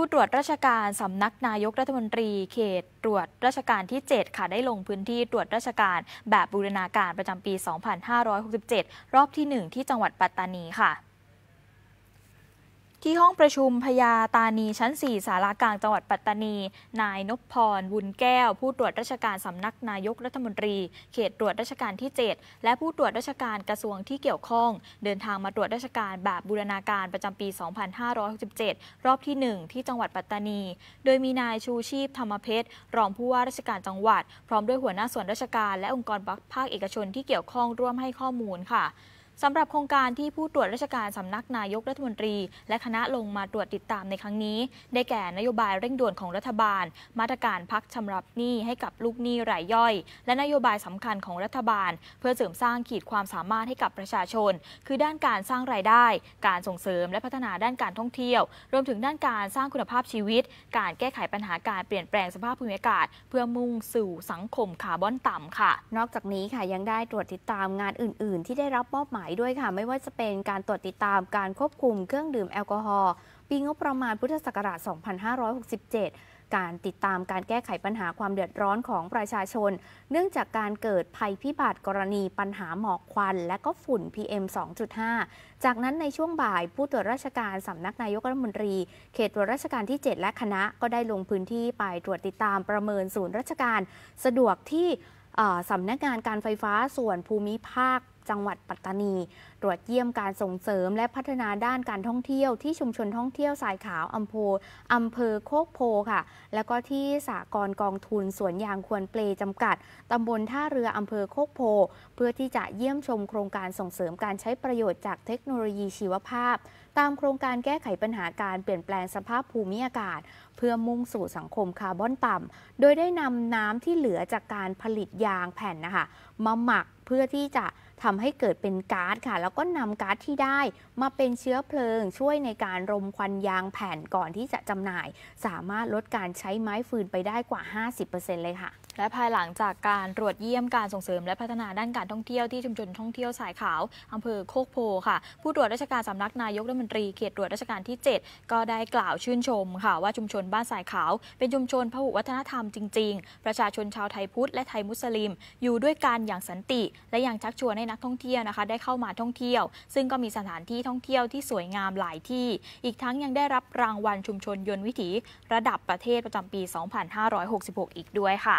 ผู้ตรวจราชการสำนักนายกรัฐมนตรี เขตตรวจราชการที่7ค่ะได้ลงพื้นที่ตรวจราชการแบบบูรณาการประจำปี 2567 รอบที่ 1 ที่จังหวัดปัตตานีค่ะที่ห้องประชุมพยาตานีชั้น4สารากลางจังหวัดปัตตานี นายนพพรบุญแก้วผู้ตรวจราชการสำนักนายกรัฐมนตรี เขตตรวจราชการที่7และผู้ตรวจราชการกระทรวงที่เกี่ยวข้อง เดินทางมาตรวจราชการแบบบูรณาการประจำปี 2567 รอบที่ 1 ที่จังหวัดปัตตานี โดยมีนายชูชีพ ธรรมเพชร รองผู้ว่าราชการจังหวัดพร้อมด้วยหัวหน้าส่วนราชการ และองค์กรภาคเอกชนที่เกี่ยวข้องร่วมให้ข้อมูลค่ะสำหรับโครงการที่ผู้ตรวจราชการสำนักนายกรัฐมนตรี และคณะลงมาตรวจติดตามในครั้งนี้ ได้แก่นโยบายเร่งด่วนของรัฐบาล มาตรการพักชำระหนี้ให้กับลูกหนี้รายย่อย และนโยบายสำคัญของรัฐบาล เพื่อเสริมสร้างขีดความสามารถให้กับประชาชน คือด้านการสร้างรายได้ การส่งเสริมและพัฒนาด้านการท่องเที่ยว รวมถึงด้านการสร้างคุณภาพชีวิต การแก้ไขปัญหาการเปลี่ยนแปลงสภาพภูมิอากาศ เพื่อมุ่งสู่สังคมคาร์บอนต่ำค่ะ นอกจากนี้ค่ะยังได้ตรวจติดตามงานอื่น ๆ ที่ได้รับมอบหมายยด้วยค่ะไม่ว่าจะเป็นการตรวจติดตามการควบคุมเครื่องดื่มแอลกอฮอล์ปีงบประมาณพุทธศักราช 2567 การติดตามการแก้ไขปัญหาความเดือดร้อนของประชาชน เนื่องจากการเกิดภัยพิบัติกรณีปัญหาหมอกควัน และก็ฝุ่น PM 2.5 จากนั้นในช่วงบ่ายผู้ตรวจราชการสำนักนายกรัฐมนตรี เขตตรวจราชการที่ 7 และคณะก็ได้ลงพื้นที่ไปตรวจติดตามประเมินศูนย์ราชการ สะดวกที่สำนักงานการไฟฟ้าส่วนภูมิภาคจังหวัดปัตตานี ตรวจเยี่ยมการส่งเสริมและพัฒนาด้านการท่องเที่ยว ที่ชุมชนท่องเที่ยวสายขาวอำเภออำเภอโคกโพค่ะ แล้วก็ที่สากรกองทุนสวนยางควรเปลจำกัด ตำบลท่าเรืออำเภอโคกโพ เพื่อที่จะเยี่ยมชมโครงการส่งเสริมการใช้ประโยชน์จากเทคโนโลยีชีวภาพ ตามโครงการแก้ไขปัญหาการเปลี่ยนแปลงสภาพภูมิอากาศ เพื่อมุ่งสู่สังคมคาร์บอนต่ำโดยได้นำน้ำที่เหลือจากการผลิตยางแผ่นนะคะมาหมักเพื่อที่จะทำให้เกิดเป็นก๊าซค่ะ แล้วก็นำก๊าซที่ได้มาเป็นเชื้อเพลิง ช่วยในการรมควันยางแผ่นก่อนที่จะจำหน่าย สามารถลดการใช้ไม้ฟืนไปได้กว่า 50%เลยค่ะ และภายหลังจากการตรวจเยี่ยมการส่งเสริมและพัฒนาด้านการท่องเที่ยวที่ชุมชนท่องเที่ยวสายขาวอำเภอโคกโพค่ะ ผู้ตรวจราชการสำนักนายกรัฐมนตรีเขตตรวจราชการที่ 7 ก็ได้กล่าวชื่นชมค่ะ ว่าชุมชนบ้านสายขาวเป็นชุมชนพหุวัฒนธรรมจริงๆ ประชาชนชาวไทยพุทธและไทยมุสลิมอยู่ด้วยกันอย่างสันติและยังชักชวนให้นักท่องเที่ยวนะคะได้เข้ามาท่องเที่ยวซึ่งก็มีสถานที่ท่องเที่ยวที่สวยงามหลายที่ อีกทั้งยังได้รับรางวัลชุมชนยนต์วิถีระดับประเทศประจำปี 2566 อีกด้วยค่ะ